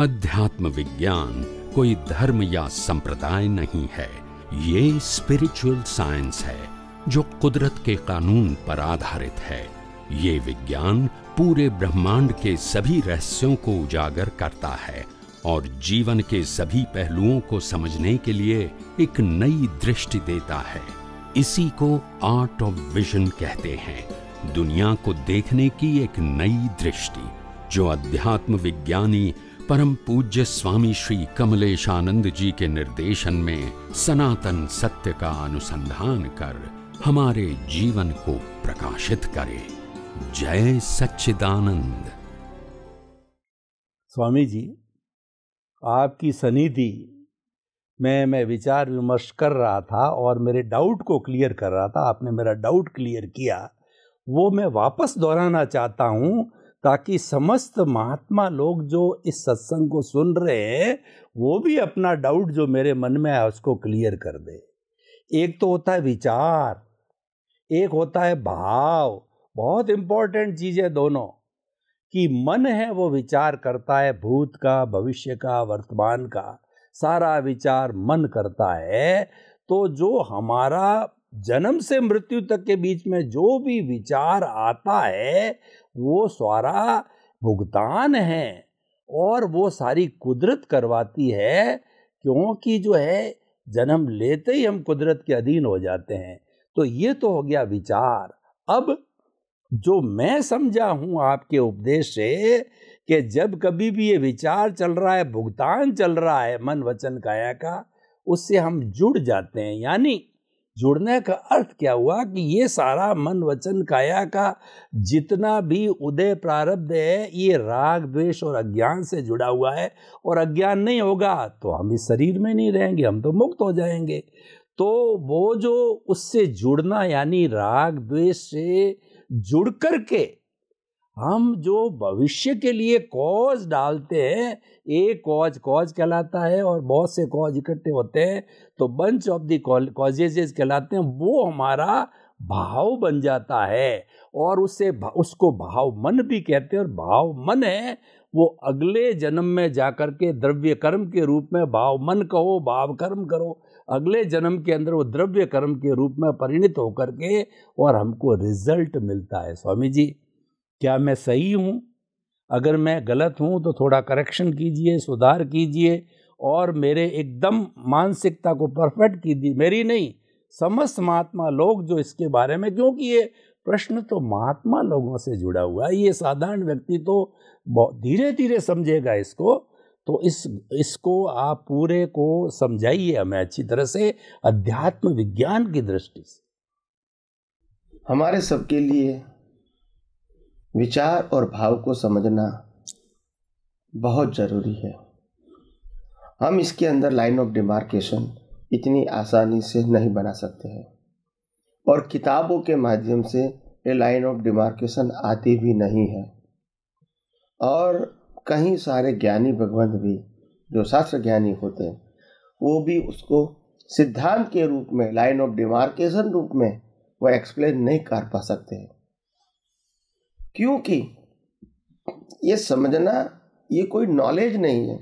अध्यात्म विज्ञान कोई धर्म या संप्रदाय नहीं है ये स्पिरिचुअल साइंस है जो कुदरत के कानून पर आधारित है ये विज्ञान पूरे ब्रह्मांड के सभी रहस्यों को उजागर करता है और जीवन के सभी पहलुओं को समझने के लिए एक नई दृष्टि देता है इसी को आर्ट ऑफ विजन कहते हैं दुनिया को देखने की एक नई दृष्टि जो अध्यात्म विज्ञानी परम पूज्य स्वामी श्री कमलेश आनंद जी के निर्देशन में सनातन सत्य का अनुसंधान कर हमारे जीवन को प्रकाशित करे जय सच्चिदानंद स्वामी जी आपकी सनिधि में मैं विचार विमर्श कर रहा था और मेरे डाउट को क्लियर कर रहा था आपने मेरा डाउट क्लियर किया वो मैं वापस दोहराना चाहता हूँ ताकि समस्त महात्मा लोग जो इस सत्संग को सुन रहे हैं वो भी अपना डाउट जो मेरे मन में है उसको क्लियर कर दे एक तो होता है विचार एक होता है भाव बहुत इंपॉर्टेंट चीज़ है दोनों कि मन है वो विचार करता है भूत का भविष्य का वर्तमान का सारा विचार मन करता है तो जो हमारा जन्म से मृत्यु तक के बीच में जो भी विचार आता है वो सारा भुगतान है और वो सारी कुदरत करवाती है क्योंकि जो है जन्म लेते ही हम कुदरत के अधीन हो जाते हैं तो ये तो हो गया विचार अब जो मैं समझा हूँ आपके उपदेश से कि जब कभी भी ये विचार चल रहा है भुगतान चल रहा है मन वचन काया का उससे हम जुड़ जाते हैं यानी जुड़ने का अर्थ क्या हुआ कि ये सारा मन वचन काया का जितना भी उदय प्रारब्ध है ये राग द्वेष और अज्ञान से जुड़ा हुआ है और अज्ञान नहीं होगा तो हम इस शरीर में नहीं रहेंगे हम तो मुक्त हो जाएंगे तो वो जो उससे जुड़ना यानी राग द्वेष से जुड़ कर के हम जो भविष्य के लिए कॉज डालते हैं एक कॉज कॉज कहलाता है और बहुत से कॉज इकट्ठे होते हैं तो बंच ऑफ दी कॉजेजेस कहलाते हैं वो हमारा भाव बन जाता है और उसे उसको भाव मन भी कहते हैं और भाव मन है वो अगले जन्म में जाकर के द्रव्य कर्म के रूप में भाव मन कहो भाव कर्म करो अगले जन्म के अंदर वो द्रव्य कर्म के रूप में परिणित होकर के और हमको रिजल्ट मिलता है स्वामी जी क्या मैं सही हूँ अगर मैं गलत हूँ तो थोड़ा करेक्शन कीजिए सुधार कीजिए और मेरे एकदम मानसिकता को परफेक्ट कीजिए मेरी नहीं समस्त महात्मा लोग जो इसके बारे में क्योंकि ये प्रश्न तो महात्मा लोगों से जुड़ा हुआ है ये साधारण व्यक्ति तो धीरे धीरे समझेगा इसको तो इस इसको आप पूरे को समझाइए हमें अच्छी तरह से अध्यात्म विज्ञान की दृष्टि से हमारे सबके लिए विचार और भाव को समझना बहुत ज़रूरी है हम इसके अंदर लाइन ऑफ डिमार्केशन इतनी आसानी से नहीं बना सकते हैं और किताबों के माध्यम से ये लाइन ऑफ डिमार्केशन आती भी नहीं है और कहीं सारे ज्ञानी भगवंत भी जो शास्त्र ज्ञानी होते हैं वो भी उसको सिद्धांत के रूप में लाइन ऑफ डिमार्केशन रूप में वो एक्सप्लेन नहीं कर पा सकते हैं क्योंकि ये समझना ये कोई नॉलेज नहीं है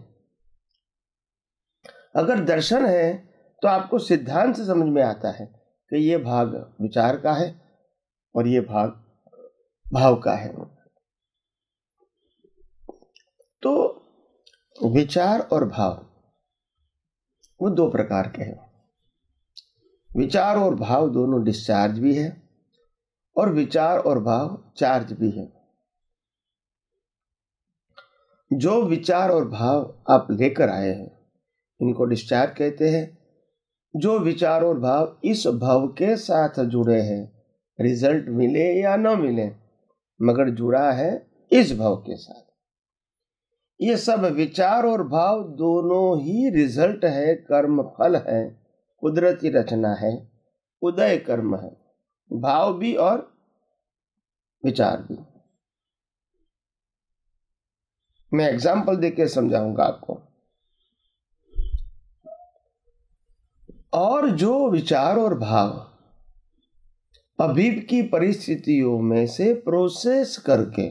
अगर दर्शन है तो आपको सिद्धांत से समझ में आता है कि ये भाग विचार का है और ये भाग भाव का है तो विचार और भाव वो दो प्रकार के हैं विचार और भाव दोनों डिस्चार्ज भी है और विचार और भाव चार्ज भी है जो विचार और भाव आप लेकर आए हैं इनको डिस्चार्ज कहते हैं जो विचार और भाव इस भाव के साथ जुड़े हैं रिजल्ट मिले या न मिले मगर जुड़ा है इस भाव के साथ ये सब विचार और भाव दोनों ही रिजल्ट है कर्म फल है कुदरती रचना है उदय कर्म है भाव भी और विचार भी मैं एग्जाम्पल देके समझाऊंगा आपको और जो विचार और भाव अभी की परिस्थितियों में से प्रोसेस करके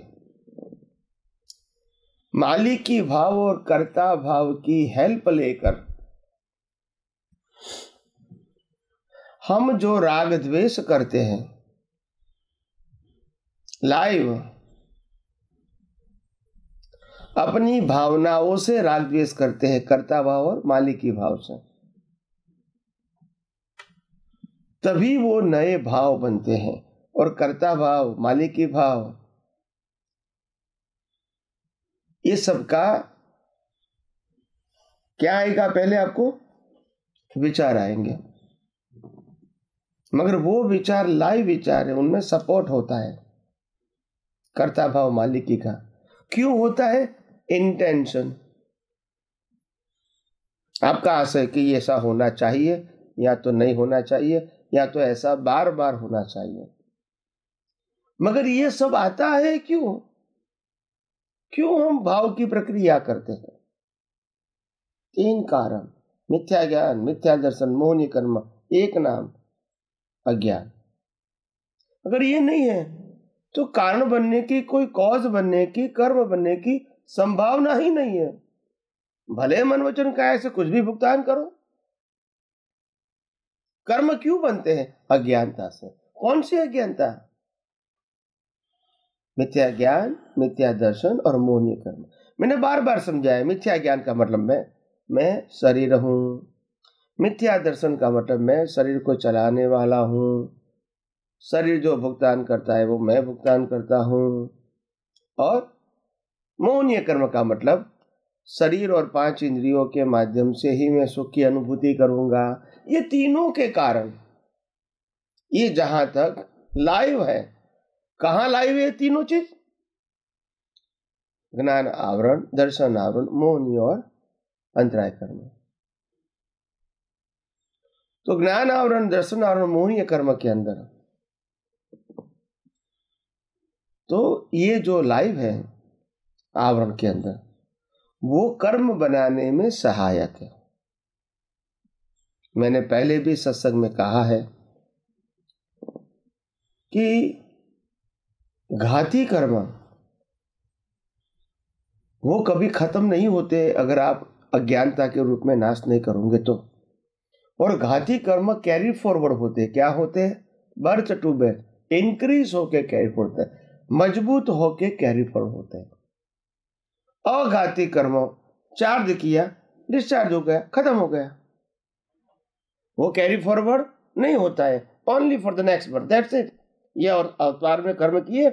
मालिकी की भाव और कर्ता भाव की हेल्प लेकर हम जो राग द्वेष करते हैं लाइव अपनी भावनाओं से राग द्वेष करते हैं कर्ता भाव और मालिकी भाव से तभी वो नए भाव बनते हैं और कर्ता भाव मालिकी भाव ये सबका क्या आएगा पहले आपको विचार आएंगे मगर वो विचार लाइव विचार है उनमें सपोर्ट होता है कर्ता भाव मालिकी का क्यों होता है इंटेंशन आपका आशय कि ऐसा होना चाहिए या तो नहीं होना चाहिए या तो ऐसा बार बार होना चाहिए मगर यह सब आता है क्यों क्यों हम भाव की प्रक्रिया करते हैं तीन कारण मिथ्या ज्ञान मिथ्या दर्शन मोहनी कर्म एक नाम अज्ञान अगर ये नहीं है तो कारण बनने की कोई कॉज बनने की कर्म बनने की संभावना ही नहीं है भले मन वचन का ऐसे कुछ भी भुगतान करो कर्म क्यों बनते हैं अज्ञानता से कौन सी अज्ञानता मिथ्या ज्ञान मिथ्या दर्शन और मोहनीय कर्म मैंने बार बार समझाया मिथ्या ज्ञान का मतलब मैं मैं शरीर हूं मिथ्या दर्शन का मतलब मैं शरीर को चलाने वाला हूं शरीर जो भुगतान करता है वो मैं भुगतान करता हूं और मौनीय कर्म का मतलब शरीर और पांच इंद्रियों के माध्यम से ही मैं सुख की अनुभूति करूंगा ये तीनों के कारण ये जहां तक लाइव है कहाँ लाइव है तीनों चीज ज्ञान आवरण दर्शन आवरण मौनी और अंतराय कर्म तो ज्ञान आवरण दर्शन आवरण मोहनीय कर्म के अंदर तो ये जो लाइव है आवरण के अंदर वो कर्म बनाने में सहायक है मैंने पहले भी सत्संग में कहा है कि घाती कर्म वो कभी खत्म नहीं होते अगर आप अज्ञानता के रूप में नाश नहीं करोगे तो और घाती कर्म कैरी फॉरवर्ड होते क्या होते बर्थ टू बर्थ इंक्रीज होकर कैरी फॉरवर्ड मजबूत होके कैरी फॉर होते हैं अघाती कर्म चार्ज किया डिस्चार्ज हो गया खत्म हो गया वो कैरी फॉरवर्ड नहीं होता है only for the next birth that's it ये और अवतार में कर्म किए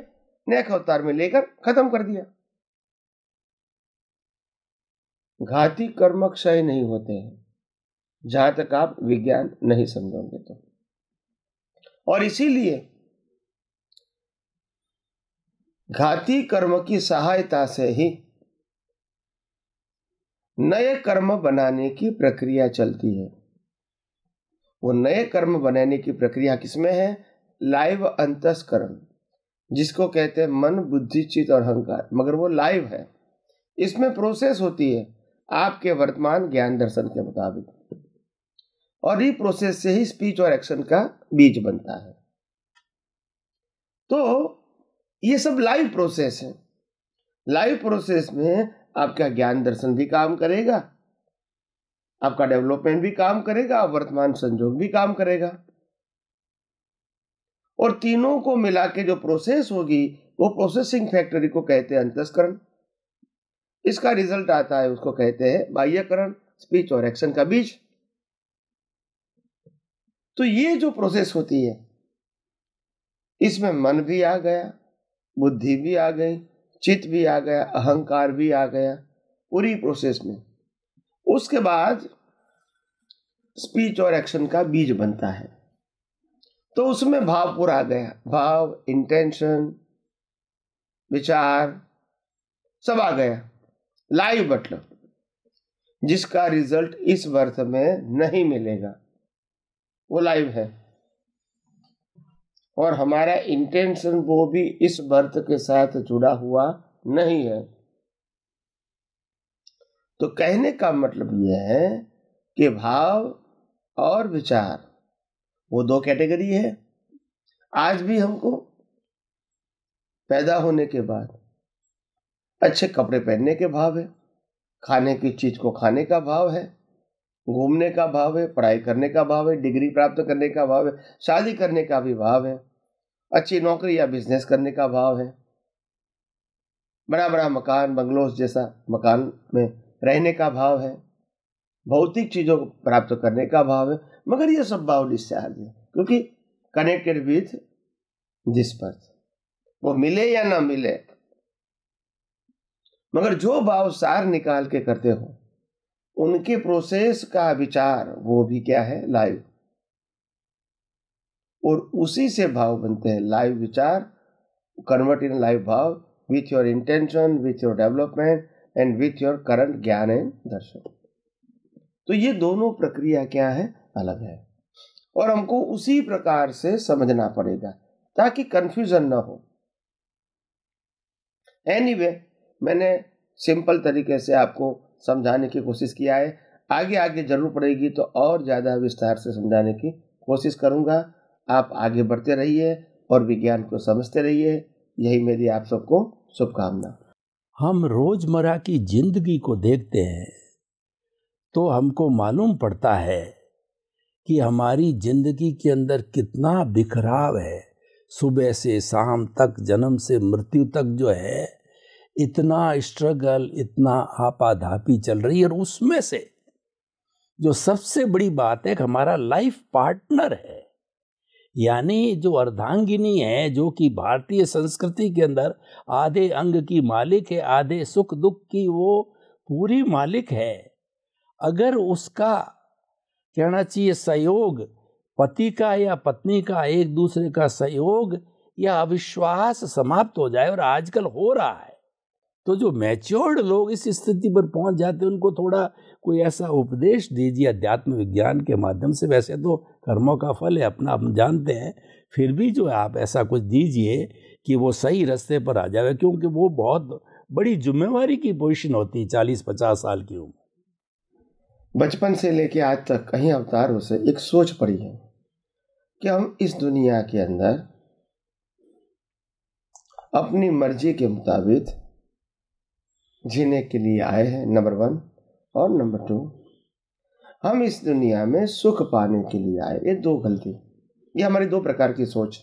नेक्स्ट अवतार में लेकर खत्म कर दिया घाती कर्म क्षय नहीं होते हैं जहां तक आप विज्ञान नहीं समझोगे तो और इसीलिए घाती कर्म की सहायता से ही नए कर्म बनाने की प्रक्रिया चलती है वो नए कर्म बनाने की प्रक्रिया किसमें है लाइव अंतस्करण जिसको कहते हैं मन बुद्धि चित और अहंकार मगर वो लाइव है इसमें प्रोसेस होती है आपके वर्तमान ज्ञान दर्शन के मुताबिक और ये प्रोसेस से ही स्पीच और एक्शन का बीज बनता है तो ये सब लाइव प्रोसेस है लाइव प्रोसेस में आपका ज्ञान दर्शन भी काम करेगा आपका डेवलपमेंट भी काम करेगा वर्तमान संजोग भी काम करेगा और तीनों को मिला के जो प्रोसेस होगी वो प्रोसेसिंग फैक्ट्री को कहते हैं अंतस्करण इसका रिजल्ट आता है उसको कहते हैं बाह्यकरण स्पीच और एक्शन का बीच तो ये जो प्रोसेस होती है इसमें मन भी आ गया बुद्धि भी आ गई चित्त भी आ गया अहंकार भी आ गया पूरी प्रोसेस में उसके बाद स्पीच और एक्शन का बीज बनता है तो उसमें भाव पूरा आ गया भाव इंटेंशन विचार सब आ गया लाइव मतलब जिसका रिजल्ट इस वर्ष में नहीं मिलेगा वो लाइव है और हमारा इंटेंशन वो भी इस वर्त के साथ जुड़ा हुआ नहीं है तो कहने का मतलब यह है कि भाव और विचार वो दो कैटेगरी है आज भी हमको पैदा होने के बाद अच्छे कपड़े पहनने के भाव है खाने की चीज को खाने का भाव है घूमने का भाव है पढ़ाई करने का भाव है डिग्री प्राप्त करने का भाव है शादी करने का भी भाव है अच्छी नौकरी या बिजनेस करने का भाव है बड़ा बड़ा मकान बंगलोस जैसा मकान में रहने का भाव है भौतिक चीज़ों को प्राप्त करने का भाव है मगर ये सब भाव डिस्चार्ज है क्योंकि कनेक्टेड विथ दिस पर्थ वो मिले या ना मिले मगर जो भाव सार निकाल के करते हो उनके प्रोसेस का विचार वो भी क्या है लाइव और उसी से भाव बनते हैं लाइव विचार कन्वर्ट इन लाइव भाव with your intention with your development and with your current ज्ञान एंड दर्शन तो ये दोनों प्रक्रिया क्या है अलग है और हमको उसी प्रकार से समझना पड़ेगा ताकि कंफ्यूजन ना हो एनी anyway, मैंने सिंपल तरीके से आपको समझाने की कोशिश किया है आगे आगे जरूर पड़ेगी तो और ज़्यादा विस्तार से समझाने की कोशिश करूंगा आप आगे बढ़ते रहिए और विज्ञान को समझते रहिए यही मेरी आप सबको शुभकामना हम रोज़मर्रा की जिंदगी को देखते हैं तो हमको मालूम पड़ता है कि हमारी जिंदगी के अंदर कितना बिखराव है सुबह से शाम तक जन्म से मृत्यु तक जो है इतना स्ट्रगल इतना आपाधापी चल रही है और उसमें से जो सबसे बड़ी बात है कि हमारा लाइफ पार्टनर है यानी जो अर्धांगिनी है जो कि भारतीय संस्कृति के अंदर आधे अंग की मालिक है आधे सुख दुख की वो पूरी मालिक है अगर उसका कहना चाहिए सहयोग पति का या पत्नी का एक दूसरे का सहयोग या अविश्वास समाप्त हो जाए और आजकल हो रहा है तो जो मैच्योर्ड लोग इस स्थिति पर पहुंच जाते हैं उनको थोड़ा कोई ऐसा उपदेश दीजिए अध्यात्म विज्ञान के माध्यम से वैसे तो कर्मों का फल है अपना हम जानते हैं फिर भी जो है आप ऐसा कुछ दीजिए कि वो सही रास्ते पर आ जाए क्योंकि वो बहुत बड़ी जिम्मेवारी की पोजिशन होती है चालीस पचास साल की उम्र बचपन से लेके आज तक कहीं अवतारों से एक सोच पड़ी है कि हम इस दुनिया के अंदर अपनी मर्जी के मुताबिक जीने के लिए आए हैं नंबर वन और नंबर टू हम इस दुनिया में सुख पाने के लिए आए ये दो गलती ये हमारी दो प्रकार की सोच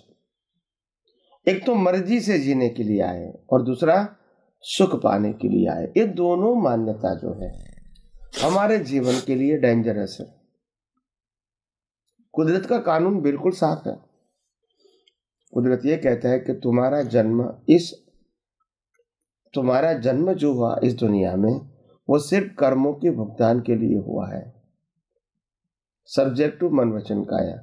एक तो मर्जी से जीने के लिए आए और दूसरा सुख पाने के लिए आए ये दोनों मान्यता जो है हमारे जीवन के लिए डेंजरस है कुदरत का कानून बिल्कुल साफ है कुदरत ये कहता है कि तुम्हारा जन्म इस तुम्हारा जन्म जो हुआ इस दुनिया में वो सिर्फ कर्मों के भुगतान के लिए हुआ है सब्जेक्ट टू मन वचन काया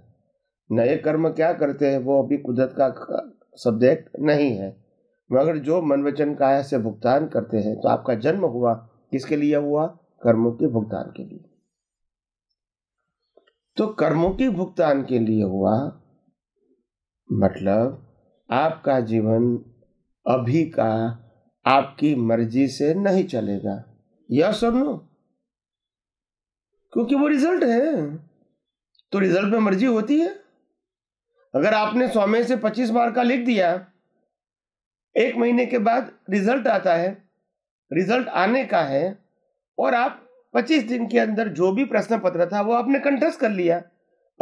नए कर्म क्या करते हैं वो अभी कुदरत का सब्जेक्ट नहीं है मगर जो मन वचन काया से भुगतान करते हैं तो आपका जन्म हुआ किसके लिए हुआ कर्मों के भुगतान के लिए तो कर्मों के भुगतान के लिए हुआ मतलब आपका जीवन अभी का आपकी मर्जी से नहीं चलेगा यह सुनो क्योंकि वो रिजल्ट है तो रिजल्ट में मर्जी होती है अगर आपने सौ से पच्चीस बार का लिख दिया एक महीने के बाद रिजल्ट आता है रिजल्ट आने का है और आप पच्चीस दिन के अंदर जो भी प्रश्न पत्र था वो आपने कंटेस्ट कर लिया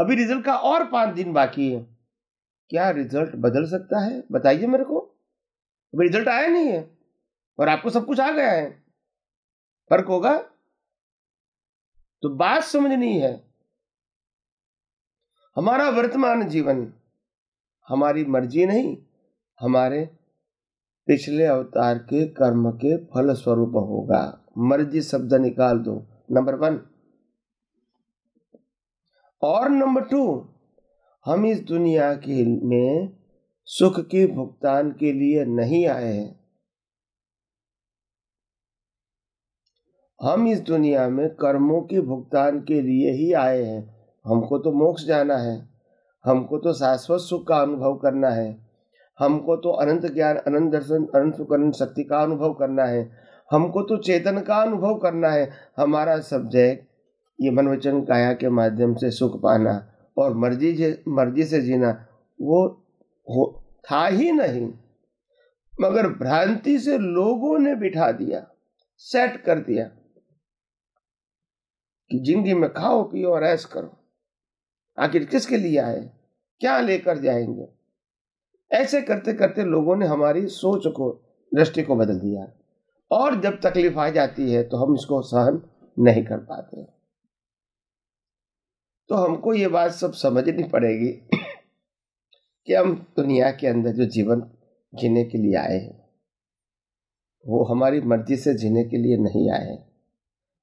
अभी रिजल्ट का और पांच दिन बाकी है क्या रिजल्ट बदल सकता है बताइए मेरे को अभी रिजल्ट आया नहीं है और आपको सब कुछ आ गया है फर्क होगा तो बात समझनी है हमारा वर्तमान जीवन हमारी मर्जी नहीं हमारे पिछले अवतार के कर्म के फल स्वरूप होगा मर्जी शब्द निकाल दो नंबर वन और नंबर टू हम इस दुनिया के में सुख के भुगतान के लिए नहीं आए हैं हम इस दुनिया में कर्मों के भुगतान के लिए ही आए हैं हमको तो मोक्ष जाना है हमको तो शाश्वत सुख का अनुभव करना है हमको तो अनंत ज्ञान अनंत दर्शन अनंत सुख अनंत शक्ति का अनुभव करना है हमको तो चेतन का अनुभव करना है हमारा सब्जेक्ट ये मन वचन काया के माध्यम से सुख पाना और मर्जी से मर्जी से जीना वो हो था ही नहीं मगर भ्रांति से लोगों ने बिठा दिया सेट कर दिया कि जिंदगी में खाओ पियो और ऐस करो आखिर किसके लिए आए क्या लेकर जाएंगे ऐसे करते करते लोगों ने हमारी सोच को दृष्टि को बदल दिया और जब तकलीफ आ जाती है तो हम इसको सहन नहीं कर पाते तो हमको ये बात सब समझनी पड़ेगी कि हम दुनिया के अंदर जो जीवन जीने के लिए आए हैं वो हमारी मर्जी से जीने के लिए नहीं आए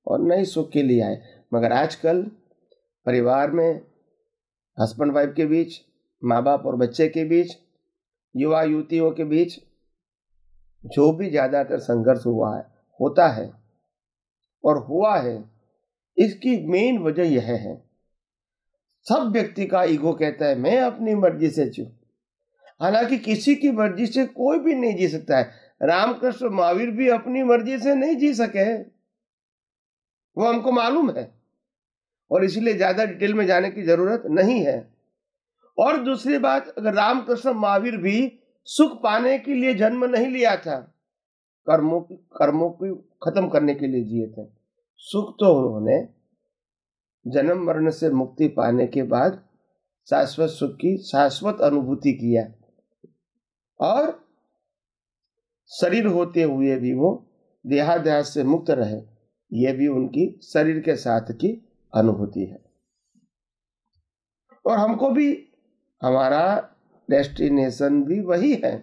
और न ही सुख के लिए आए मगर आजकल परिवार में हस्बैंड वाइफ के बीच माँ बाप और बच्चे के बीच युवा युवतियों के बीच जो भी ज़्यादातर संघर्ष हुआ है होता है और हुआ है इसकी मेन वजह यह है सब व्यक्ति का ईगो कहता है मैं अपनी मर्जी से चू हालांकि किसी की मर्जी से कोई भी नहीं जी सकता है रामकृष्ण महावीर भी अपनी मर्जी से नहीं जी सके वो हमको मालूम है और इसीलिए ज़्यादा डिटेल में जाने की ज़रूरत नहीं है और दूसरी बात अगर रामकृष्ण महावीर भी सुख पाने के लिए जन्म नहीं लिया था कर्मों की कर्मों को खत्म करने के लिए जिए थे सुख तो उन्होंने जन्म मरण से मुक्ति पाने के बाद शाश्वत सुख की शाश्वत अनुभूति किया और शरीर होते हुए भी वो देहाध्यास से मुक्त रहे यह भी उनकी शरीर के साथ की अनुभूति है और हमको भी हमारा डेस्टिनेशन भी वही है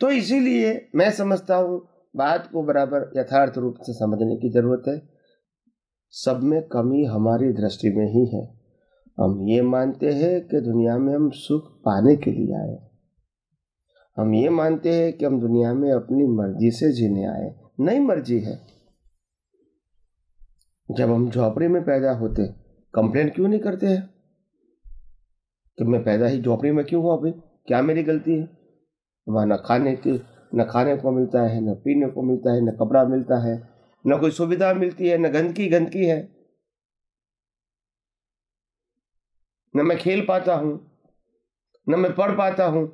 तो इसीलिए मैं समझता हूं बात को बराबर यथार्थ रूप से समझने की जरूरत है सब में कमी हमारी दृष्टि में ही है हम ये मानते हैं कि दुनिया में हम सुख पाने के लिए आए हम ये मानते हैं कि हम दुनिया में अपनी मर्जी से जीने आए नई मर्जी है जब हम झोपड़ी में पैदा होते कंप्लेन क्यों नहीं करते हैं कि मैं पैदा ही झोपड़ी में क्यों हुआ अभी क्या मेरी गलती है वहाँ न खाने के न खाने को मिलता है न पीने को मिलता है न कपड़ा मिलता है न कोई सुविधा मिलती है न गंदगी गंदगी है न मैं खेल पाता हूँ न मैं पढ़ पाता हूँ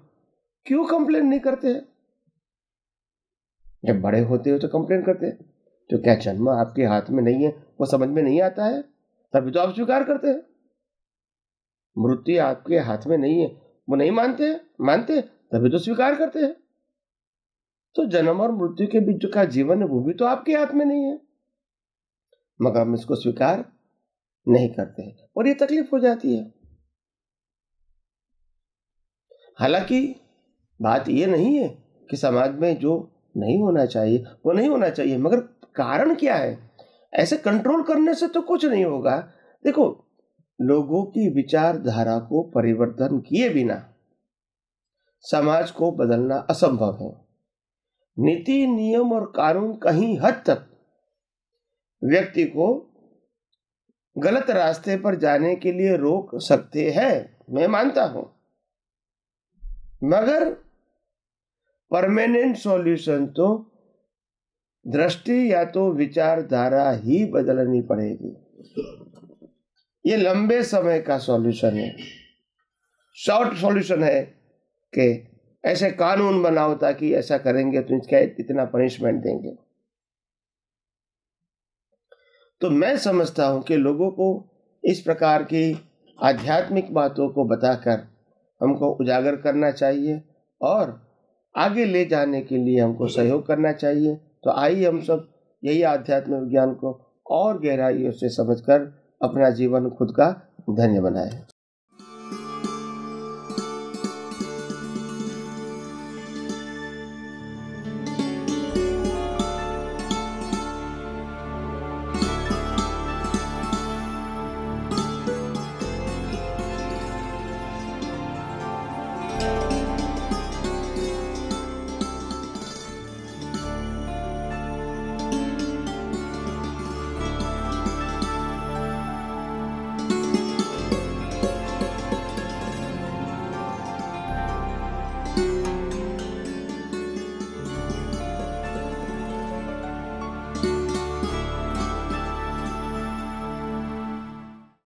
क्यों कंप्लेन नहीं करते हैं जब बड़े होते हो तो कंप्लेन करते हैं तो क्या जन्म आपके हाथ में नहीं है वो समझ में नहीं आता है तभी तो आप स्वीकार करते हैं मृत्यु आपके हाथ में नहीं है वो नहीं मानते मानते तभी तो स्वीकार करते हैं तो जन्म और मृत्यु के बीच का जीवन है वो भी तो आपके हाथ में नहीं है मगर हम इसको स्वीकार नहीं करते हैं और ये तकलीफ हो जाती है हालांकि बात ये नहीं है कि समाज में जो नहीं होना चाहिए वो नहीं होना चाहिए मगर कारण क्या है ऐसे कंट्रोल करने से तो कुछ नहीं होगा देखो लोगों की विचारधारा को परिवर्तन किए बिना समाज को बदलना असंभव है नीति नियम और कानून कहीं हद तक व्यक्ति को गलत रास्ते पर जाने के लिए रोक सकते हैं मैं मानता हूं मगर परमानेंट सॉल्यूशन तो दृष्टि या तो विचारधारा ही बदलनी पड़ेगी ये लंबे समय का सॉल्यूशन है शॉर्ट सॉल्यूशन है कि ऐसे कानून बनाओ ताकि ऐसा करेंगे तो इसका इतना पनिशमेंट देंगे तो मैं समझता हूं कि लोगों को इस प्रकार की आध्यात्मिक बातों को बताकर हमको उजागर करना चाहिए और आगे ले जाने के लिए हमको सहयोग करना चाहिए तो आइए हम सब यही आध्यात्म विज्ञान को और गहराइयों से समझकर अपना जीवन खुद का धन्य बनाए